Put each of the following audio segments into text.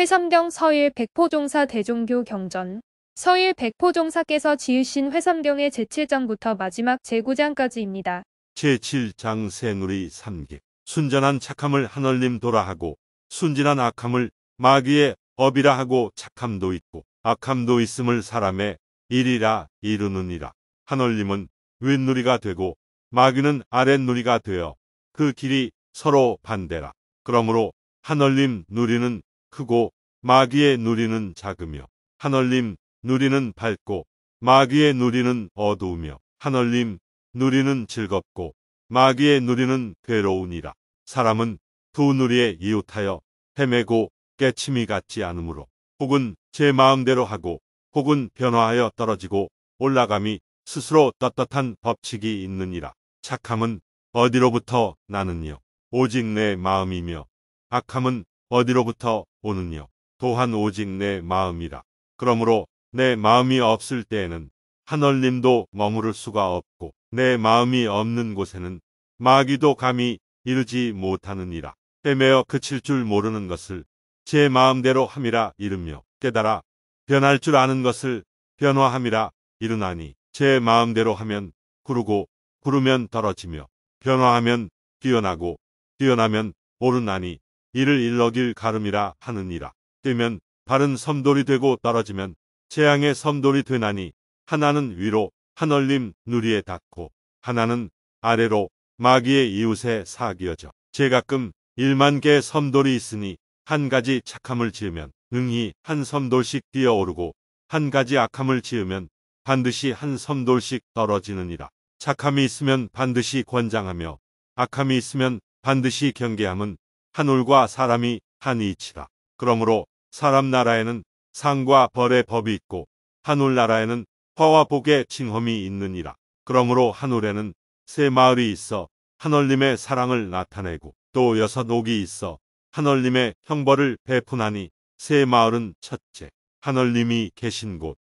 회삼경 서일 백포종사 대종교 경전 서일 백포종사께서 지으신 회삼경의 제7장부터 마지막 제9장까지입니다. 제7장 새누리 3기 순전한 착함을 하늘님 돌아하고 순진한 악함을 마귀의 업이라 하고 착함도 있고 악함도 있음을 사람의 일이라 이루느니라 하늘님은 윗누리가 되고 마귀는 아랫누리가 되어 그 길이 서로 반대라. 그러므로 하늘님 누리는 크고 마귀의 누리는 작으며 하늘님 누리는 밝고 마귀의 누리는 어두우며 하늘님 누리는 즐겁고 마귀의 누리는 괴로우니라. 사람은 두 누리에 이웃하여 헤매고 깨침이 같지 않으므로 혹은 제 마음대로 하고 혹은 변화하여 떨어지고 올라감이 스스로 떳떳한 법칙이 있느니라. 착함은 어디로부터 나느냐 오직 내 마음이며 악함은 어디로부터 오느냐? 또한 오직 내 마음이라. 그러므로 내 마음이 없을 때에는 하늘님도 머무를 수가 없고 내 마음이 없는 곳에는 마귀도 감히 이르지 못하느니라. 때매어 그칠 줄 모르는 것을 제 마음대로 함이라 이르며 깨달아 변할 줄 아는 것을 변화함이라 이르나니 제 마음대로 하면 구르고 구르면 떨어지며 변화하면 뛰어나고 뛰어나면 오르나니 이를 일러길 가름이라 하느니라. 뜨면 발른 섬돌이 되고 떨어지면 재앙의 섬돌이 되나니 하나는 위로 하늘림 누리에 닿고 하나는 아래로 마귀의 이웃에 사귀어져. 제가끔 1만 개의 섬돌이 있으니 한 가지 착함을 지으면 능히 한 섬돌씩 뛰어오르고 한 가지 악함을 지으면 반드시 한 섬돌씩 떨어지느니라. 착함이 있으면 반드시 권장하며 악함이 있으면 반드시 경계함은 하늘과 사람이 한이치라. 그러므로 사람 나라에는 상과 벌의 법이 있고 하늘 나라에는 화와 복의 칭험이 있느니라. 그러므로 하늘에는 새 마을이 있어 하늘님의 사랑을 나타내고 또 여섯 옥이 있어 하늘님의 형벌을 베푸나니 새 마을은 첫째 하늘님이 계신 곳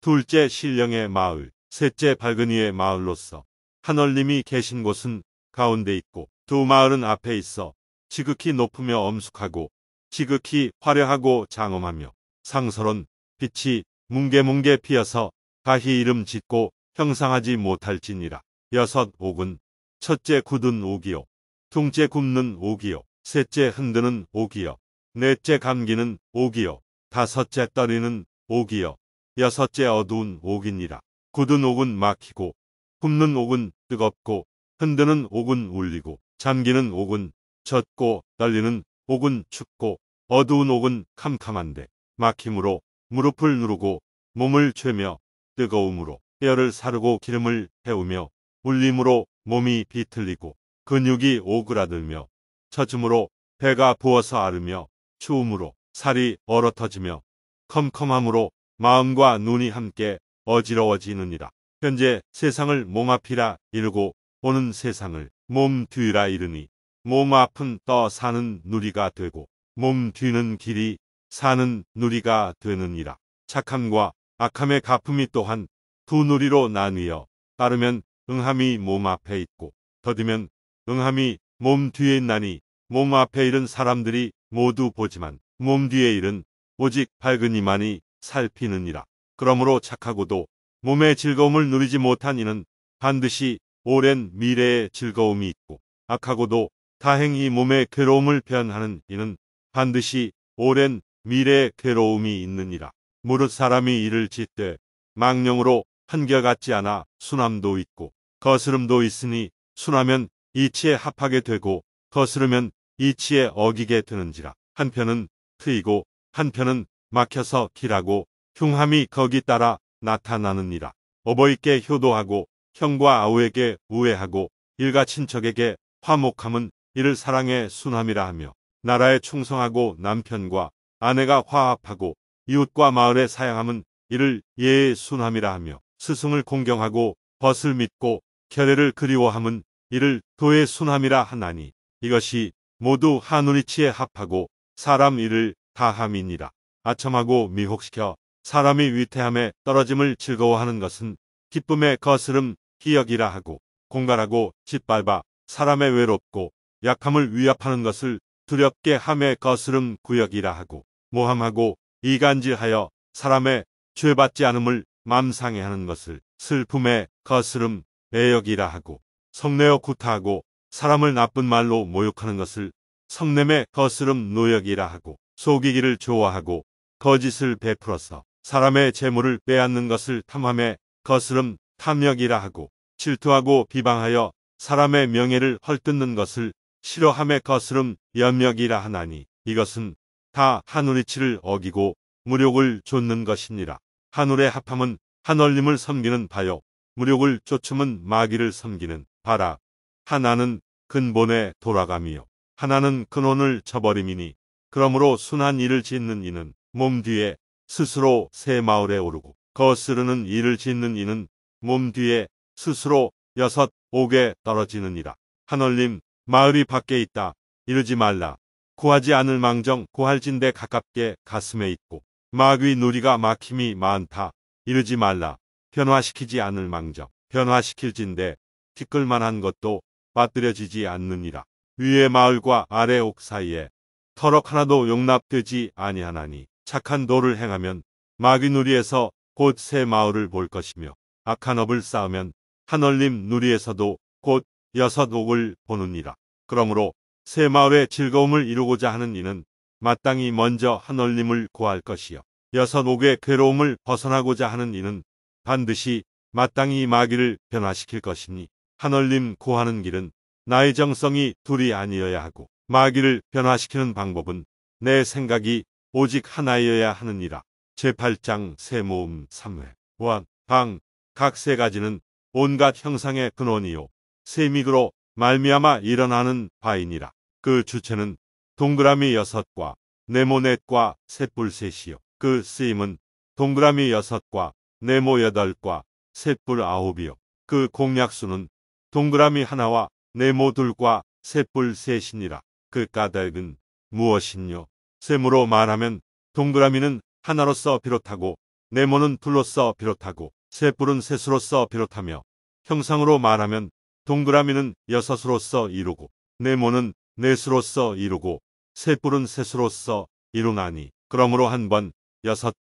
둘째 신령의 마을 셋째 밝은이의 마을로서 하늘님이 계신 곳은 가운데 있고 두 마을은 앞에 있어 지극히 높으며 엄숙하고 지극히 화려하고 장엄하며 상설은 빛이 뭉게뭉게 피어서 가히 이름 짓고 형상하지 못할지니라. 여섯 옥은 첫째 굳은 옥이요. 둥째 굽는 옥이요. 셋째 흔드는 옥이요. 넷째 감기는 옥이요. 다섯째 떨리는 옥이요. 여섯째 어두운 옥이니라. 굳은 옥은 막히고 굽는 옥은 뜨겁고 흔드는 옥은 울리고 잠기는 옥은 젖고 떨리는 옥은 춥고 어두운 옥은 캄캄한데 막힘으로 무릎을 누르고 몸을 죄며 뜨거움으로 뼈를 사르고 기름을 태우며 울림으로 몸이 비틀리고 근육이 오그라들며 젖음으로 배가 부어서 아르며 추움으로 살이 얼어터지며 컴컴함으로 마음과 눈이 함께 어지러워지느니라. 현재 세상을 몸 앞이라 이르고 오는 세상을 몸 뒤라 이르니 몸 앞은 떠 사는 누리가 되고 몸 뒤는 길이 사는 누리가 되느니라. 착함과 악함의 가품이 또한 두 누리로 나뉘어 따르면 응함이 몸 앞에 있고 더디면 응함이 몸 뒤에 있나니 몸 앞에 일은 사람들이 모두 보지만 몸 뒤에 일은 오직 밝은 이만이 살피느니라. 그러므로 착하고도 몸의 즐거움을 누리지 못한 이는 반드시 오랜 미래의 즐거움이 있고 악하고도 다행히 몸의 괴로움을 표현하는 이는 반드시 오랜 미래의 괴로움이 있느니라. 무릇 사람이 이를 짓되 망령으로 한결같지 않아 순함도 있고 거스름도 있으니 순하면 이치에 합하게 되고 거스르면 이치에 어기게 되는지라. 한편은 트이고 한편은 막혀서 길하고 흉함이 거기 따라 나타나느니라. 어버이께 효도하고 형과 아우에게 우애하고 일가 친척에게 화목함은 이를 사랑의 순함이라 하며 나라에 충성하고 남편과 아내가 화합하고 이웃과 마을에 사양함은 이를 예의 순함이라 하며 스승을 공경하고 벗을 믿고 결례를 그리워함은 이를 도의 순함이라 하나니 이것이 모두 하우리치에 합하고 사람 일을 다함이니라. 아첨하고 미혹시켜 사람이 위태함에 떨어짐을 즐거워하는 것은 기쁨의 거스름 기역이라 하고 공갈하고 짓밟아 사람의 외롭고 약함을 위협하는 것을 두렵게 함의 거스름 구역이라 하고 모함하고 이간질하여 사람의 죄받지 않음을 맘상해 하는 것을 슬픔의 거스름 애역이라 하고 성내어 구타하고 사람을 나쁜 말로 모욕하는 것을 성냄의 거스름 노역이라 하고 속이기를 좋아하고 거짓을 베풀어서 사람의 재물을 빼앗는 것을 탐함의 거스름 탐욕이라 하고 질투하고 비방하여 사람의 명예를 헐뜯는 것을 싫어함의 거스름 연명이라 하나니 이것은 다 하늘이치를 어기고 무력을 쫓는 것이니라. 하늘의 합함은 하늘님을 섬기는 바요. 무력을 쫓음은 마귀를 섬기는 바라. 하나는 근본에 돌아감이요. 하나는 근원을 쳐버림이니 그러므로 순한 일을 짓는 이는 몸 뒤에 스스로 새 마을에 오르고 거스르는 일을 짓는 이는 몸 뒤에 스스로 여섯 옥에 떨어지느니라. 하늘님 마을이 밖에 있다. 이르지 말라. 구하지 않을 망정 구할진대 가깝게 가슴에 있고 마귀 누리가 막힘이 많다. 이르지 말라. 변화시키지 않을 망정 변화시킬진대 티끌만한 것도 빠뜨려지지 않느니라. 위의 마을과 아래 옥 사이에 터럭 하나도 용납되지 아니하나니 착한 도를 행하면 마귀 누리에서 곧 새 마을을 볼 것이며 악한 업을 쌓으면 하늘림 누리에서도 곧 여섯 옥을 보느니라. 그러므로 새 마을의 즐거움을 이루고자 하는 이는 마땅히 먼저 한올림을 구할 것이요. 여섯 옥의 괴로움을 벗어나고자 하는 이는 반드시 마땅히 마귀를 변화시킬 것이니 한올림 구하는 길은 나의 정성이 둘이 아니어야 하고 마귀를 변화시키는 방법은 내 생각이 오직 하나이어야 하느니라. 제8장 세 모음 3회. 와, 방, 각 세 가지는 온갖 형상의 근원이요. 세믹으로 말미암아 일어나는 바이니라. 그 주체는 동그라미 여섯과 네모넷과 셋불 셋이요. 그 쓰임은 동그라미 여섯과 네모 여덟과 셋불 아홉이요. 그 공약수는 동그라미 하나와 네모 둘과 셋불 셋이니라. 그 까닭은 무엇이뇨? 셈으로 말하면 동그라미는 하나로서 비롯하고 네모는 둘로서 비롯하고 셋불은 셋으로서 비롯하며 형상으로 말하면 동그라미는 여섯으로서 이루고 네모는 넷으로서 이루고 셋뿔은 셋으로서 이루나니 그러므로 한 번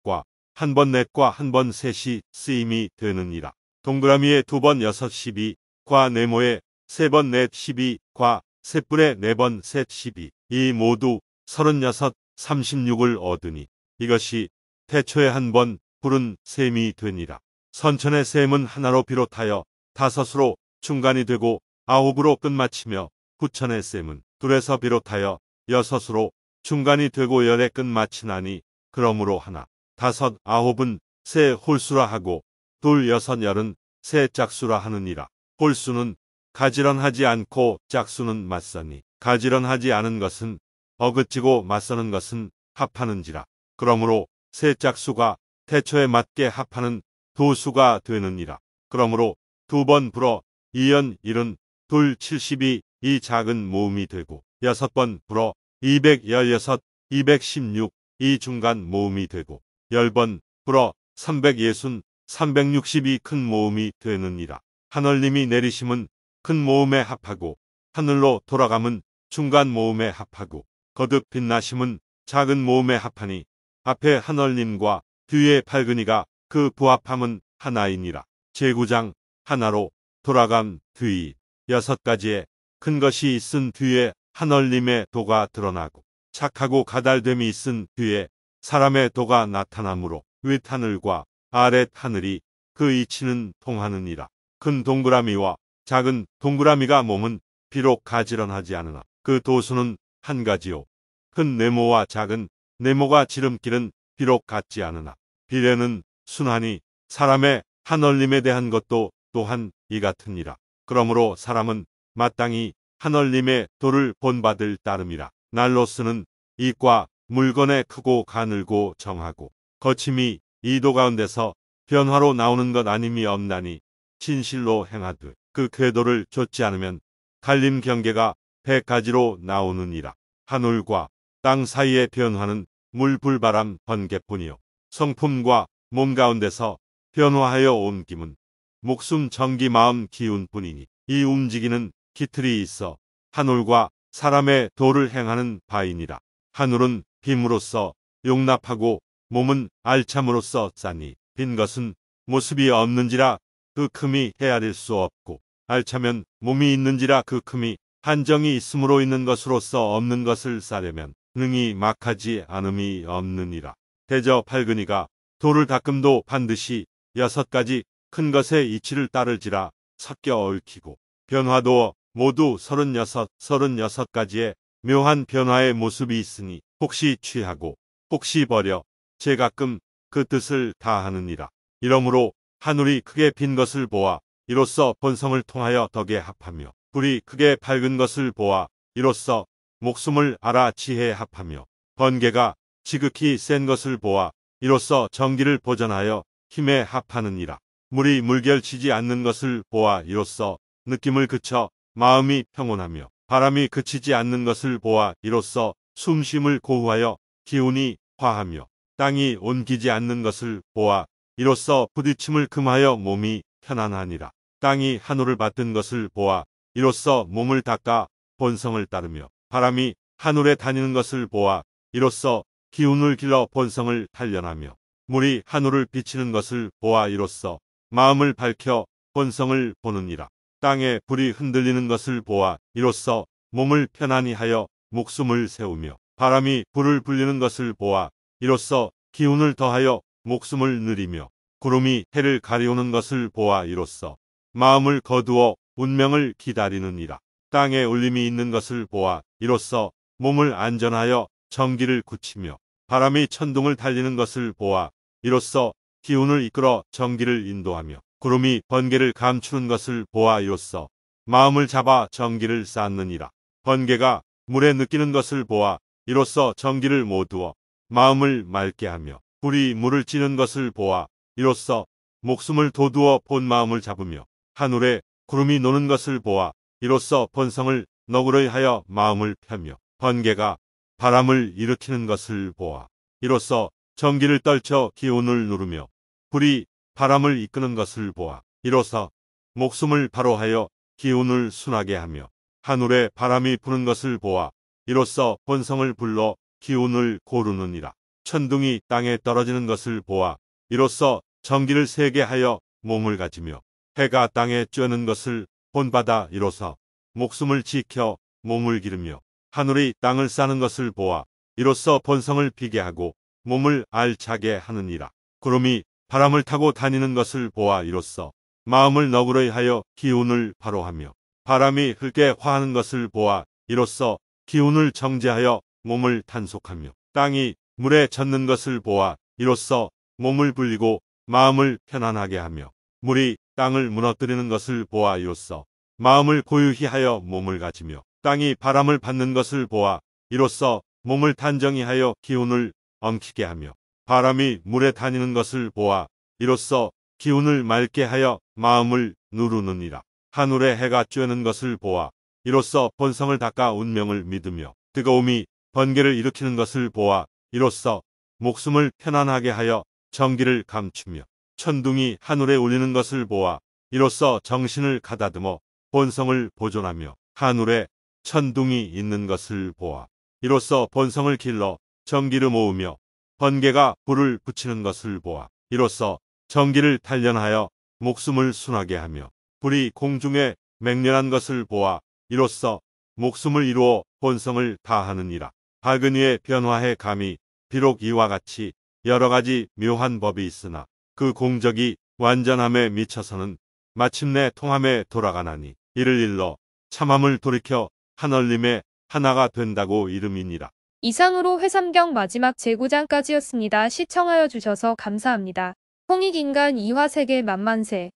여섯과 한 번 넷과 한 번 셋이 쓰임이 되느니라. 동그라미에 두 번 여섯 십이 과 네모에 세 번넷 십이 과 셋뿔에 네 번셋 십이 이 모두 서른여섯 삼십육을 얻으니 이것이 태초에 한 번 부른 셈이 되니라. 선천의 셈은 하나로 비롯하여 다섯으로 중간이 되고 아홉으로 끝마치며 후천의 셈은 둘에서 비롯하여 여섯으로 중간이 되고 열에 끝마치나니 그러므로 하나 다섯 아홉은 세 홀수라 하고 둘 여섯 열은 세 짝수라 하느니라 홀수는 가지런하지 않고 짝수는 맞서니 가지런하지 않은 것은 어긋지고 맞서는 것은 합하는지라 그러므로 세 짝수가 태초에 맞게 합하는 두 수가 되느니라 그러므로 두 번 불어 2연 1은 둘 72, 이 작은 모음이 되고 여섯 번 불어 216, 216, 이 중간 모음이 되고 열 번 불어 360, 362큰 모음이 되느니라. 하늘님이 내리심은 큰 모음에 합하고 하늘로 돌아감은 중간 모음에 합하고 거듭 빛나심은 작은 모음에 합하니 앞에 하늘님과 뒤에 밝은이가 그 부합함은 하나이니라. 제구장 하나로 돌아간 뒤 여섯 가지의 큰 것이 있은 뒤에 하늘님의 도가 드러나고 착하고 가달됨이 있은 뒤에 사람의 도가 나타나므로 윗하늘과 아랫하늘이 그 이치는 통하느니라. 큰 동그라미와 작은 동그라미가 몸은 비록 가지런하지 않으나 그 도수는 한 가지요. 큰 네모와 작은 네모가 지름길은 비록 같지 않으나 비례는 순하니 사람의 하늘님에 대한 것도 또한 이 같으니라. 그러므로 사람은 마땅히 하늘님의 도를 본받을 따름이라. 날로스는 이과 물건에 크고 가늘고 정하고 거침이 이도 가운데서 변화로 나오는 것 아님이 없나니 진실로 행하듯 그 궤도를 좇지 않으면 갈림 경계가 백가지로 나오느니라. 하늘과 땅 사이의 변화는 물 불바람 번개뿐이요 성품과 몸 가운데서 변화하여 온 김은 목숨 정기 마음 기운뿐이니 이 움직이는 기틀이 있어 하늘과 사람의 도를 행하는 바이니라. 하늘은힘으로써 용납하고 몸은 알참으로써 싸니 빈 것은 모습이 없는지라 그큼이 헤아릴 수 없고 알차면 몸이 있는지라 그큼이 한정이 있음으로 있는 것으로서 없는 것을 싸려면 능이 막하지 않음이 없느니라. 대저 팔근이가 돌을 닦음도 반드시 여섯 가지 큰 것의 이치를 따를지라 섞여 얽히고 변화도 모두 36, 36가지의 묘한 변화의 모습이 있으니 혹시 취하고 혹시 버려 제 가끔 그 뜻을 다하느니라. 이러므로 하늘이 크게 빈 것을 보아 이로써 본성을 통하여 덕에 합하며 불이 크게 밝은 것을 보아 이로써 목숨을 알아 지혜에 합하며 번개가 지극히 센 것을 보아 이로써 정기를 보전하여 힘에 합하느니라. 물이 물결치지 않는 것을 보아 이로써 느낌을 그쳐 마음이 평온하며 바람이 그치지 않는 것을 보아 이로써 숨쉼을 고후하여 기운이 화하며 땅이 옮기지 않는 것을 보아 이로써 부딪힘을 금하여 몸이 편안하니라. 땅이 하늘을 받든 것을 보아 이로써 몸을 닦아 본성을 따르며 바람이 하늘에 다니는 것을 보아 이로써 기운을 길러 본성을 단련하며 물이 하늘을 비치는 것을 보아 이로써 마음을 밝혀 본성을 보느니라. 땅에 불이 흔들리는 것을 보아 이로써 몸을 편안히 하여 목숨을 세우며 바람이 불을 불리는 것을 보아 이로써 기운을 더하여 목숨을 느리며 구름이 해를 가리우는 것을 보아 이로써 마음을 거두어 운명을 기다리느니라. 땅에 울림이 있는 것을 보아 이로써 몸을 안전하여 정기를 굳히며 바람이 천둥을 달리는 것을 보아 이로써 기운을 이끌어 전기를 인도하며 구름이 번개를 감추는 것을 보아요써 마음을 잡아 전기를 쌓느니라. 번개가 물에 느끼는 것을 보아 이로써 전기를 모두어 마음을 맑게 하며 불이 물을 찌는 것을 보아 이로써 목숨을 도두어 본 마음을 잡으며 하늘에 구름이 노는 것을 보아 이로써 본성을 너그러이 하여 마음을 펴며 번개가 바람을 일으키는 것을 보아 이로써 전기를 떨쳐 기운을 누르며 불이 바람을 이끄는 것을 보아 이로써 목숨을 바로하여 기운을 순하게 하며 하늘에 바람이 부는 것을 보아 이로써 본성을 불러 기운을 고르느니라. 천둥이 땅에 떨어지는 것을 보아 이로써 전기를 세게 하여 몸을 가지며 해가 땅에 쬐는 것을 본받아 이로써 목숨을 지켜 몸을 기르며 하늘이 땅을 싸는 것을 보아 이로써 본성을 비게 하고 몸을 알차게 하느니라. 구름이 바람을 타고 다니는 것을 보아 이로써 마음을 너그러이 하여 기운을 바로하며 바람이 흙게 화하는 것을 보아 이로써 기운을 정제하여 몸을 탄속하며 땅이 물에 젖는 것을 보아 이로써 몸을 불리고 마음을 편안하게 하며 물이 땅을 무너뜨리는 것을 보아 이로써 마음을 고유히 하여 몸을 가지며 땅이 바람을 받는 것을 보아 이로써 몸을 단정히 하여 기운을 엉키게 하며 바람이 물에 다니는 것을 보아 이로써 기운을 맑게 하여 마음을 누르느니라. 하늘에 해가 쬐는 것을 보아 이로써 본성을 닦아 운명을 믿으며 뜨거움이 번개를 일으키는 것을 보아 이로써 목숨을 편안하게 하여 정기를 감추며 천둥이 하늘에 울리는 것을 보아 이로써 정신을 가다듬어 본성을 보존하며 하늘에 천둥이 있는 것을 보아 이로써 본성을 길러 정기를 모으며 번개가 불을 붙이는 것을 보아 이로써 전기를 단련하여 목숨을 순하게 하며 불이 공중에 맹렬한 것을 보아 이로써 목숨을 이루어 본성을 다하느니라. 박은위의 변화의 감이 비록 이와 같이 여러 가지 묘한 법이 있으나 그 공적이 완전함에 미쳐서는 마침내 통함에 돌아가나니 이를 일러 참함을 돌이켜 하늘님의 하나가 된다고 이름이니라. 이상으로 회삼경 마지막 재고장까지였습니다. 시청하여 주셔서 감사합니다. 홍익인간 이화세계 만만세